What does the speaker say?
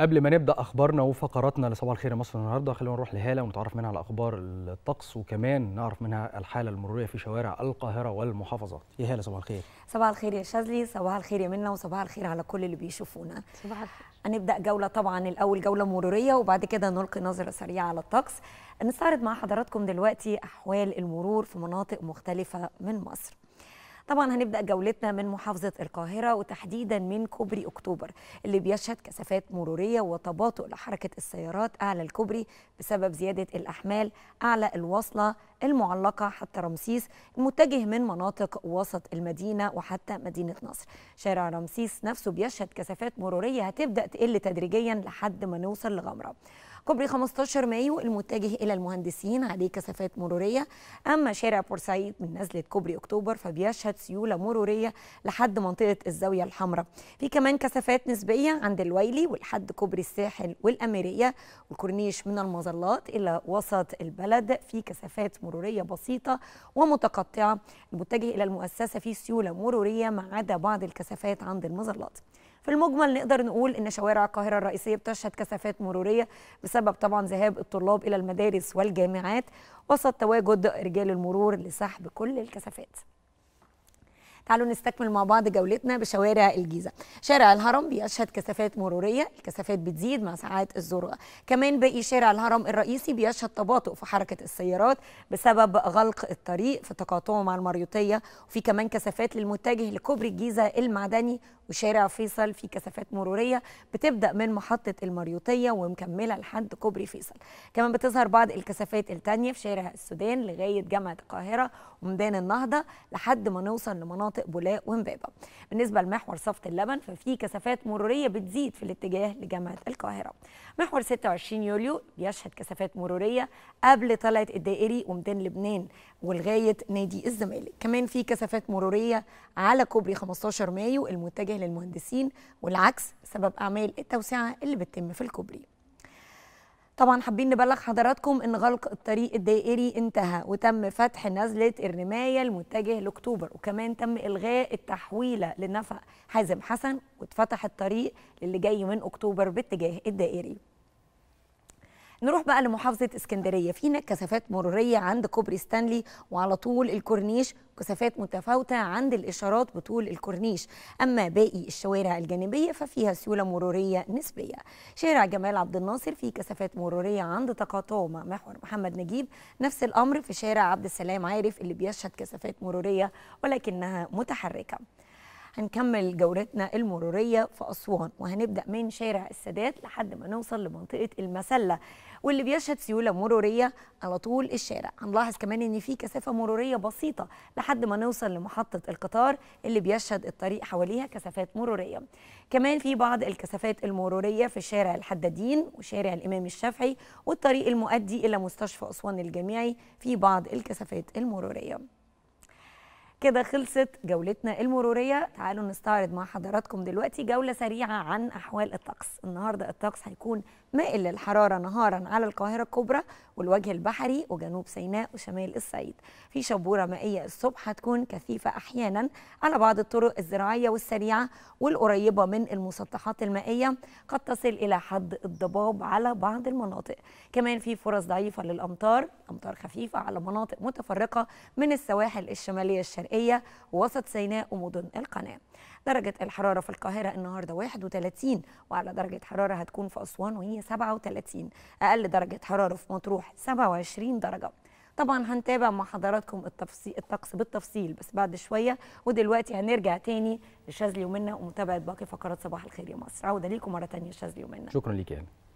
قبل ما نبدا اخبارنا وفقراتنا لصباح الخير مصر النهارده خلينا نروح لهاله ونتعرف منها على اخبار الطقس وكمان نعرف منها الحاله المروريه في شوارع القاهره والمحافظات يا هاله صباح الخير صباح الخير يا شاذلي صباح الخير يا منى وصباح الخير على كل اللي بيشوفونا صباح الخير هنبدا جوله طبعا الاول جوله مروريه وبعد كده نلقي نظره سريعه على الطقس نستعرض مع حضراتكم دلوقتي احوال المرور في مناطق مختلفه من مصر طبعا هنبدا جولتنا من محافظه القاهره وتحديدا من كوبري اكتوبر اللي بيشهد كثافات مروريه وتباطؤ لحركه السيارات اعلى الكوبري بسبب زياده الاحمال اعلى الوصله المعلقه حتى رمسيس المتجه من مناطق وسط المدينه وحتى مدينه نصر شارع رمسيس نفسه بيشهد كثافات مروريه هتبدا تقل تدريجيا لحد ما نوصل لغمره كوبري 15 مايو المتجه إلى المهندسين عليه كثافات مرورية أما شارع بورسعيد من نزلة كوبري أكتوبر فبيشهد سيولة مرورية لحد منطقة الزاوية الحمراء في كمان كثافات نسبية عند الويلي ولحد كوبري الساحل والأميرية والكورنيش من المظلات إلى وسط البلد في كثافات مرورية بسيطة ومتقطعة المتجه إلى المؤسسة في سيولة مرورية ما عدا بعض الكثافات عند المظلات في المجمل نقدر نقول ان شوارع القاهره الرئيسيه بتشهد كثافات مروريه بسبب طبعا ذهاب الطلاب الى المدارس والجامعات وسط تواجد رجال المرور لسحب كل الكثافات تعالوا نستكمل مع بعض جولتنا بشوارع الجيزة شارع الهرم بيشهد كثافات مرورية الكثافات بتزيد مع ساعات الذروة كمان باقي شارع الهرم الرئيسي بيشهد تباطؤ في حركة السيارات بسبب غلق الطريق في تقاطعه مع المريوطية وفي كمان كثافات للمتجه لكوبري الجيزة المعدني وشارع فيصل في كثافات مرورية بتبدأ من محطة المريوطية ومكملة لحد كوبري فيصل كمان بتظهر بعض الكثافات التانية في شارع السودان لغاية جامعة القاهرة وميدان النهضة لحد ما نوصل لمناطق بولاق ومبابة بالنسبة لمحور صفة اللبن ففي كثافات مرورية بتزيد في الاتجاه لجامعة القاهرة محور 26 يوليو بيشهد كثافات مرورية قبل طلعة الدائري وميدان لبنان ولغاية نادي الزمالك كمان في كثافات مرورية على كوبري 15 مايو المتجه أعمال المهندسين والعكس سبب أعمال التوسعة اللي بتتم في الكوبري طبعا حابين نبلغ حضراتكم ان غلق الطريق الدائري انتهى وتم فتح نزله الرمايه المتجه لاكتوبر وكمان تم الغاء التحويله لنفق حازم حسن واتفتح الطريق للي جاي من اكتوبر باتجاه الدائري نروح بقى لمحافظه اسكندريه في هناك كثافات مروريه عند كوبري ستانلي وعلى طول الكورنيش كثافات متفاوته عند الاشارات بطول الكورنيش اما باقي الشوارع الجانبيه ففيها سيوله مروريه نسبيه شارع جمال عبد الناصر فيه كثافات مروريه عند تقاطع مع محور محمد نجيب نفس الامر في شارع عبد السلام عارف اللي بيشهد كثافات مروريه ولكنها متحركه هنكمل جولتنا المرورية في أسوان وهنبدأ من شارع السادات لحد ما نوصل لمنطقة المسلة واللي بيشهد سيولة مرورية على طول الشارع هنلاحظ كمان إن في كثافة مرورية بسيطة لحد ما نوصل لمحطة القطار اللي بيشهد الطريق حواليها كثافات مرورية كمان في بعض الكثافات المرورية في شارع الحدادين وشارع الإمام الشافعي والطريق المؤدي إلى مستشفى أسوان الجامعي في بعض الكثافات المرورية كده خلصت جولتنا المرورية تعالوا نستعرض مع حضراتكم دلوقتي جولة سريعة عن أحوال الطقس النهاردة الطقس هيكون مائل للحرارة نهارا على القاهرة الكبرى والوجه البحري وجنوب سيناء وشمال الصعيد في شبورة مائية الصبح هتكون كثيفة أحيانا على بعض الطرق الزراعية والسريعة والقريبة من المسطحات المائية قد تصل إلى حد الضباب على بعض المناطق كمان في فرص ضعيفة للأمطار أمطار خفيفة على مناطق متفرقة من السواحل الشمالية الشرقية الشرقيه وسط سيناء ومدن القناة درجة الحرارة في القاهرة النهاردة 31 وأعلى درجة حرارة هتكون في أسوان وهي 37 أقل درجة حرارة في مطروح 27 درجة طبعا هنتابع مع حضراتكم التفصيل الطقس بالتفصيل بس بعد شويه ودلوقتي هنرجع تاني لشاذلي ومنا ومتابعه باقي فقرات صباح الخير يا مصر عوده ليكم مره تانيه شاذلي ومنا شكرا ليك يا